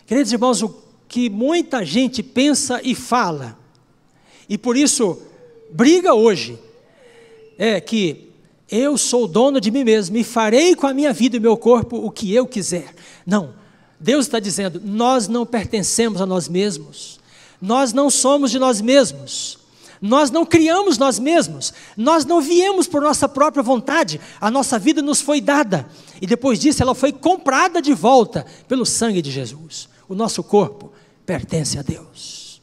Queridos irmãos, o que muita gente pensa e fala, e por isso briga hoje, é que eu sou dono de mim mesmo e farei com a minha vida e meu corpo o que eu quiser. Não, Deus está dizendo: nós não pertencemos a nós mesmos, nós não somos de nós mesmos. Nós não criamos nós mesmos, nós não viemos por nossa própria vontade, a nossa vida nos foi dada. E depois disso, ela foi comprada de volta pelo sangue de Jesus. O nosso corpo pertence a Deus.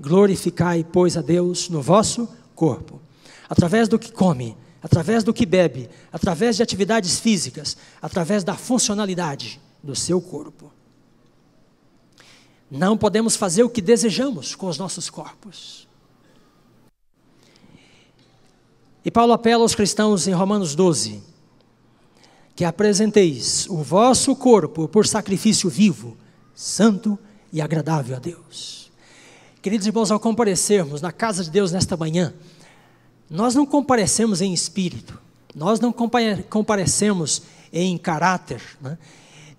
Glorificai, pois, a Deus no vosso corpo, através do que come, através do que bebe, através de atividades físicas, através da funcionalidade do seu corpo. Não podemos fazer o que desejamos com os nossos corpos. E Paulo apela aos cristãos em Romanos 12: que apresenteis o vosso corpo por sacrifício vivo, santo e agradável a Deus. Queridos irmãos, ao comparecermos na casa de Deus nesta manhã, nós não comparecemos em espírito, nós não comparecemos em caráter, né?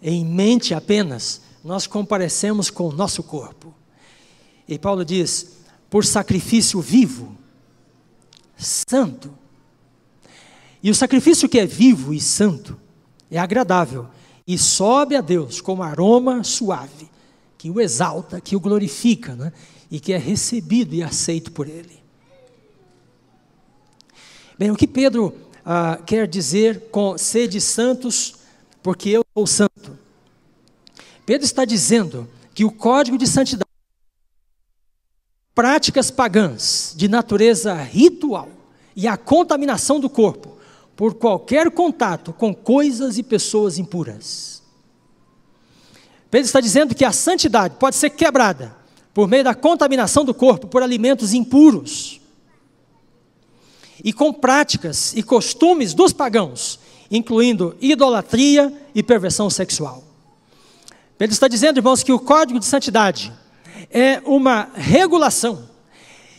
em mente apenas, nós comparecemos com o nosso corpo. E Paulo diz: por sacrifício vivo, santo e o sacrifício que é vivo e santo é agradável e sobe a Deus como aroma suave, que o exalta, que o glorifica, né? e que é recebido e aceito por Ele. Bem, o que Pedro ah, quer dizer com sede santos, porque eu sou santo? Pedro está dizendo que o código de santidade, práticas pagãs de natureza ritual e a contaminação do corpo, por qualquer contato com coisas e pessoas impuras. Pedro está dizendo que a santidade pode ser quebrada por meio da contaminação do corpo por alimentos impuros e com práticas e costumes dos pagãos, incluindo idolatria e perversão sexual. Pedro está dizendo, irmãos, que o código de santidade é uma regulação.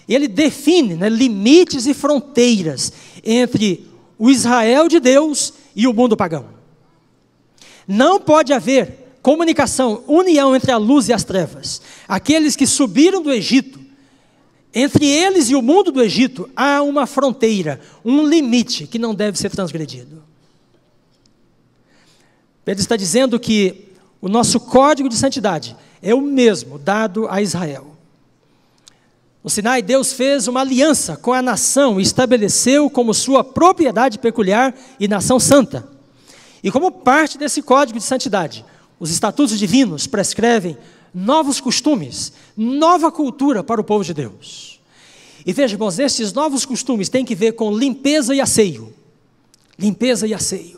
Ele define né, limites e fronteiras entre o Israel de Deus e o mundo pagão. Não pode haver comunicação, união entre a luz e as trevas. Aqueles que subiram do Egito, entre eles e o mundo do Egito, há uma fronteira, um limite que não deve ser transgredido. Pedro está dizendo que o nosso código de santidade é o mesmo dado a Israel. No Sinai, Deus fez uma aliança com a nação e estabeleceu como sua propriedade peculiar e nação santa. E como parte desse código de santidade, os estatutos divinos prescrevem novos costumes, nova cultura para o povo de Deus. E veja, irmãos, esses novos costumes têm que ver com limpeza e asseio. Limpeza e asseio.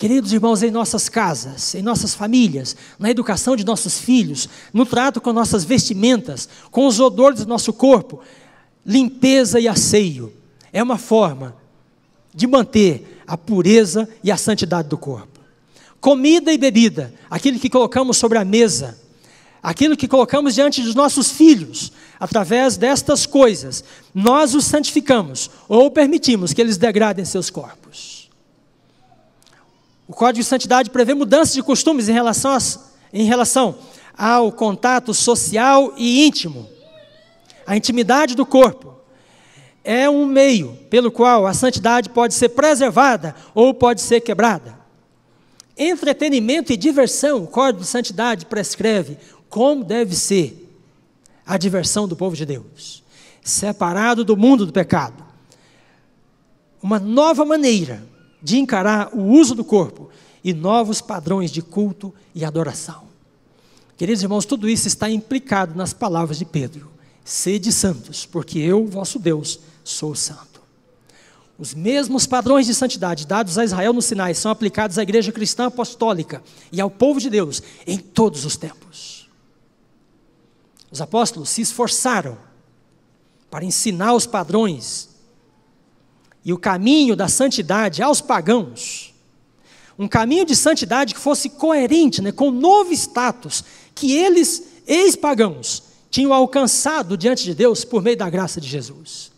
Queridos irmãos, em nossas casas, em nossas famílias, na educação de nossos filhos, no trato com nossas vestimentas, com os odores do nosso corpo, limpeza e asseio é uma forma de manter a pureza e a santidade do corpo. Comida e bebida, aquilo que colocamos sobre a mesa, aquilo que colocamos diante dos nossos filhos, através destas coisas, nós os santificamos ou permitimos que eles degradem seus corpos. O Código de Santidade prevê mudanças de costumes em relação, a, em relação ao contato social e íntimo. A intimidade do corpo é um meio pelo qual a santidade pode ser preservada ou pode ser quebrada. Entretenimento e diversão, o Código de Santidade prescreve como deve ser a diversão do povo de Deus, separado do mundo do pecado. Uma nova maneira de encarar o uso do corpo e novos padrões de culto e adoração. Queridos irmãos, tudo isso está implicado nas palavras de Pedro: sede santos, porque eu, vosso Deus, sou santo. Os mesmos padrões de santidade dados a Israel nos sinais são aplicados à igreja cristã apostólica e ao povo de Deus em todos os tempos. Os apóstolos se esforçaram para ensinar os padrões e o caminho da santidade aos pagãos, um caminho de santidade que fosse coerente né, com o novo status que eles, ex-pagãos, tinham alcançado diante de Deus por meio da graça de Jesus.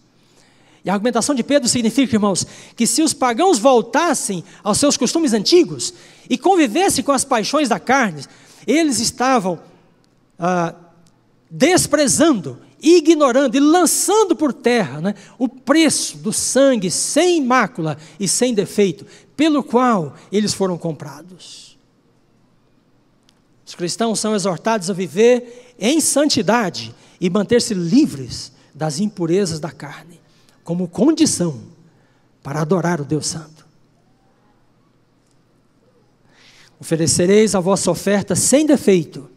E a argumentação de Pedro significa, irmãos, que se os pagãos voltassem aos seus costumes antigos e convivessem com as paixões da carne, eles estavam ah, desprezando ignorando e lançando por terra né, o preço do sangue sem mácula e sem defeito, pelo qual eles foram comprados. Os cristãos são exortados a viver em santidade e manter-se livres das impurezas da carne, como condição para adorar o Deus Santo. Oferecereis a vossa oferta sem defeito,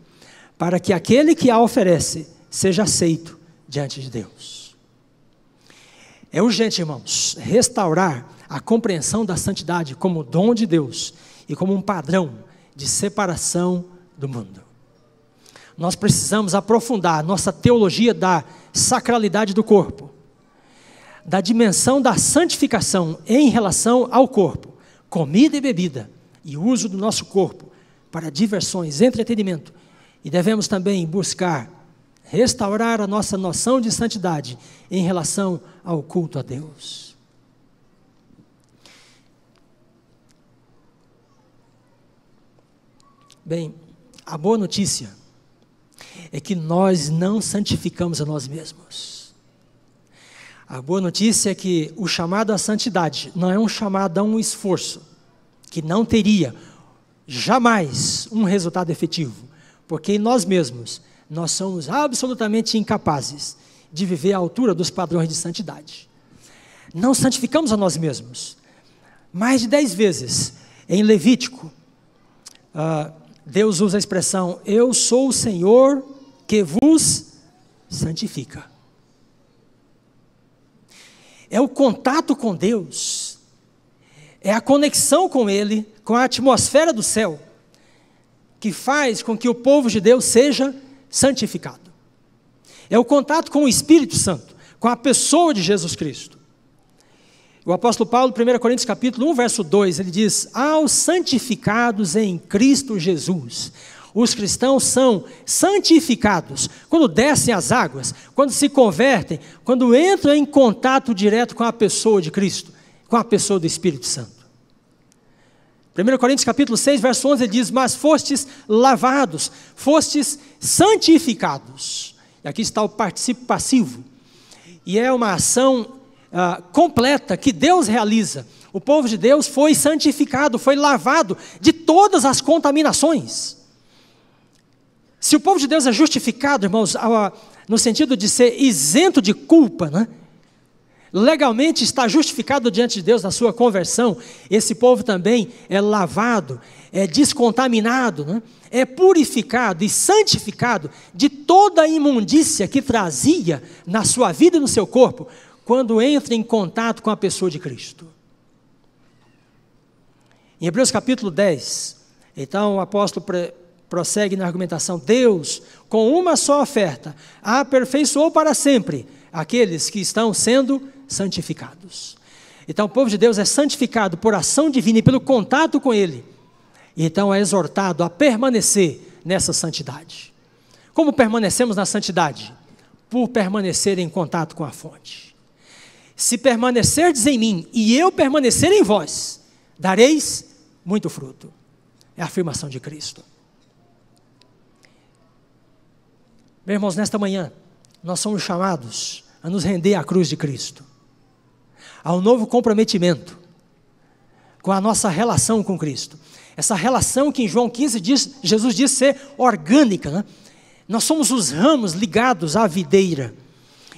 para que aquele que a oferece seja aceito diante de Deus. É urgente, irmãos, restaurar a compreensão da santidade como dom de Deus e como um padrão de separação do mundo. Nós precisamos aprofundar nossa teologia da sacralidade do corpo, da dimensão da santificação em relação ao corpo, comida e bebida, e uso do nosso corpo para diversões, entretenimento. E devemos também buscar restaurar a nossa noção de santidade em relação ao culto a Deus. Bem, a boa notícia é que nós não santificamos a nós mesmos. A boa notícia é que o chamado à santidade não é um chamado a um esforço, que não teria jamais um resultado efetivo, porque em nós mesmos nós somos absolutamente incapazes de viver à altura dos padrões de santidade. Não santificamos a nós mesmos. Mais de dez vezes, em Levítico, uh, Deus usa a expressão: Eu sou o Senhor que vos santifica. É o contato com Deus, é a conexão com Ele, com a atmosfera do céu, que faz com que o povo de Deus seja santificado. É o contato com o Espírito Santo, com a pessoa de Jesus Cristo. O apóstolo Paulo, 1 Coríntios capítulo 1, verso 2, ele diz: "Aos santificados em Cristo Jesus". Os cristãos são santificados quando descem as águas, quando se convertem, quando entram em contato direto com a pessoa de Cristo, com a pessoa do Espírito Santo. 1 Coríntios capítulo 6, verso 11 diz: "Mas fostes lavados, fostes santificados". E aqui está o participo passivo. E é uma ação ah, completa que Deus realiza. O povo de Deus foi santificado, foi lavado de todas as contaminações. Se o povo de Deus é justificado, irmãos, ah, no sentido de ser isento de culpa, né? legalmente está justificado diante de Deus na sua conversão, esse povo também é lavado, é descontaminado, né? é purificado e santificado de toda a imundícia que trazia na sua vida e no seu corpo, quando entra em contato com a pessoa de Cristo. Em Hebreus capítulo 10, então o apóstolo prossegue na argumentação: Deus, com uma só oferta, aperfeiçoou para sempre aqueles que estão sendo santificados. Então, o povo de Deus é santificado por ação divina e pelo contato com Ele. E então é exortado a permanecer nessa santidade. Como permanecemos na santidade? Por permanecer em contato com a fonte. Se permanecerdes em mim e eu permanecer em vós, dareis muito fruto. É a afirmação de Cristo. Meus irmãos, nesta manhã, nós somos chamados a nos render à cruz de Cristo ao um novo comprometimento com a nossa relação com Cristo. Essa relação que em João 15 diz, Jesus diz ser orgânica. Né? Nós somos os ramos ligados à videira.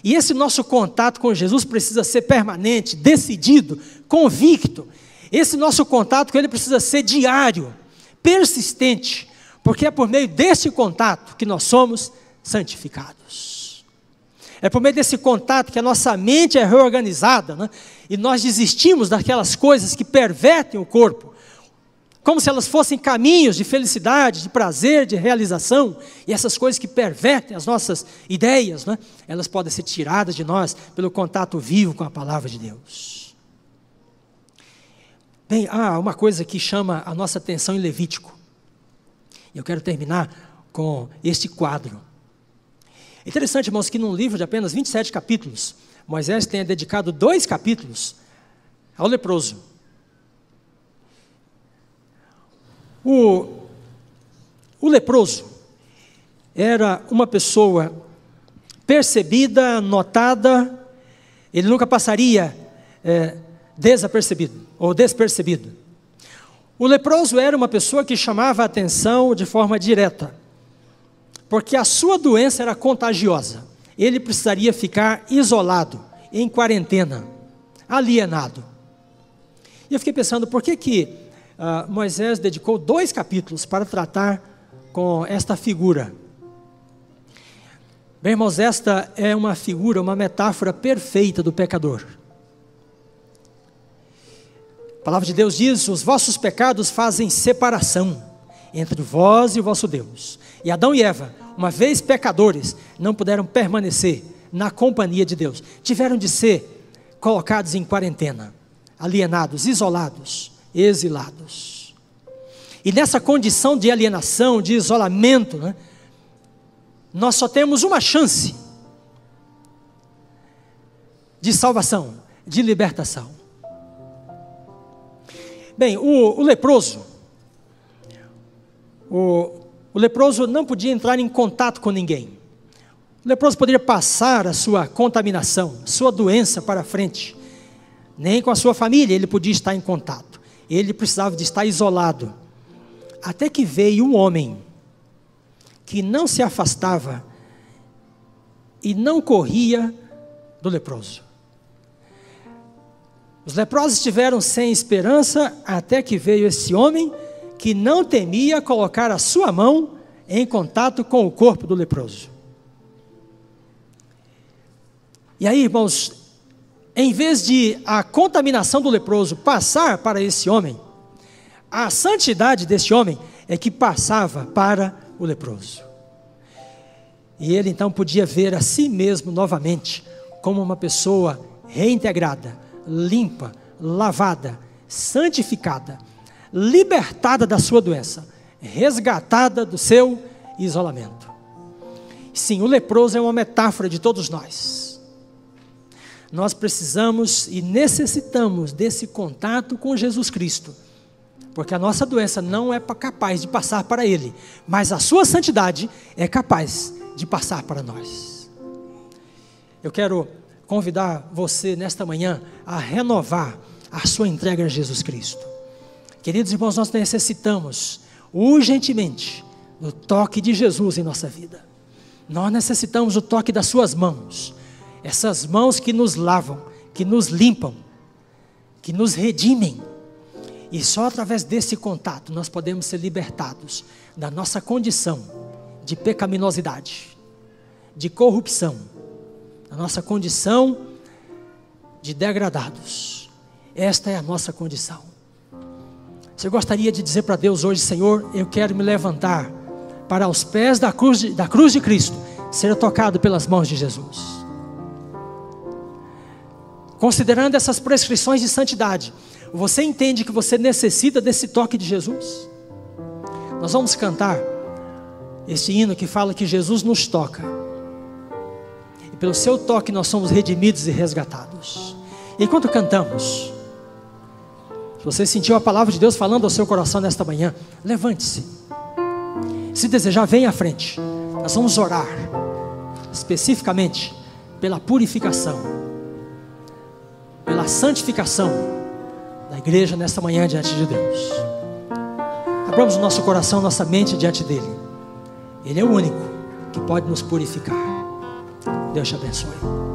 E esse nosso contato com Jesus precisa ser permanente, decidido, convicto. Esse nosso contato com Ele precisa ser diário, persistente, porque é por meio desse contato que nós somos santificados. É por meio desse contato que a nossa mente é reorganizada né? e nós desistimos daquelas coisas que pervertem o corpo, como se elas fossem caminhos de felicidade, de prazer, de realização, e essas coisas que pervertem as nossas ideias, né? elas podem ser tiradas de nós pelo contato vivo com a palavra de Deus. Bem, há uma coisa que chama a nossa atenção em Levítico. Eu quero terminar com este quadro. Interessante, irmãos, que num livro de apenas 27 capítulos, Moisés tenha dedicado dois capítulos ao leproso. O, o leproso era uma pessoa percebida, notada, ele nunca passaria é, desapercebido ou despercebido. O leproso era uma pessoa que chamava a atenção de forma direta porque a sua doença era contagiosa. Ele precisaria ficar isolado, em quarentena, alienado. E eu fiquei pensando, por que que uh, Moisés dedicou dois capítulos para tratar com esta figura? Bem, irmãos, esta é uma figura, uma metáfora perfeita do pecador. A palavra de Deus diz: os vossos pecados fazem separação entre vós e o vosso Deus e Adão e Eva, uma vez pecadores, não puderam permanecer na companhia de Deus. Tiveram de ser colocados em quarentena, alienados, isolados, exilados. E nessa condição de alienação, de isolamento, né, nós só temos uma chance de salvação, de libertação. Bem, o, o leproso, o o leproso não podia entrar em contato com ninguém. O leproso poderia passar a sua contaminação, sua doença para frente. Nem com a sua família ele podia estar em contato. Ele precisava de estar isolado. Até que veio um homem que não se afastava e não corria do leproso. Os leprosos estiveram sem esperança até que veio esse homem que não temia colocar a sua mão em contato com o corpo do leproso. E aí, irmãos, em vez de a contaminação do leproso passar para esse homem, a santidade desse homem é que passava para o leproso. E ele então podia ver a si mesmo novamente como uma pessoa reintegrada, limpa, lavada, santificada, libertada da sua doença, resgatada do seu isolamento. Sim, o leproso é uma metáfora de todos nós. Nós precisamos e necessitamos desse contato com Jesus Cristo, porque a nossa doença não é capaz de passar para Ele, mas a Sua santidade é capaz de passar para nós. Eu quero convidar você nesta manhã a renovar a sua entrega a Jesus Cristo. Queridos irmãos, nós necessitamos urgentemente do toque de Jesus em nossa vida. Nós necessitamos o toque das Suas mãos, essas mãos que nos lavam, que nos limpam, que nos redimem. E só através desse contato nós podemos ser libertados da nossa condição de pecaminosidade, de corrupção, da nossa condição de degradados. Esta é a nossa condição. Você gostaria de dizer para Deus hoje, Senhor, eu quero me levantar para os pés da cruz de, da cruz de Cristo, ser tocado pelas mãos de Jesus. Considerando essas prescrições de santidade, você entende que você necessita desse toque de Jesus? Nós vamos cantar esse hino que fala que Jesus nos toca. E pelo seu toque nós somos redimidos e resgatados. E enquanto cantamos, você sentiu a palavra de Deus falando ao seu coração nesta manhã, levante-se. Se desejar, venha à frente. Nós vamos orar especificamente pela purificação, pela santificação da igreja nesta manhã diante de Deus. Abramos o nosso coração, nossa mente diante dele. Ele é o único que pode nos purificar. Deus te abençoe.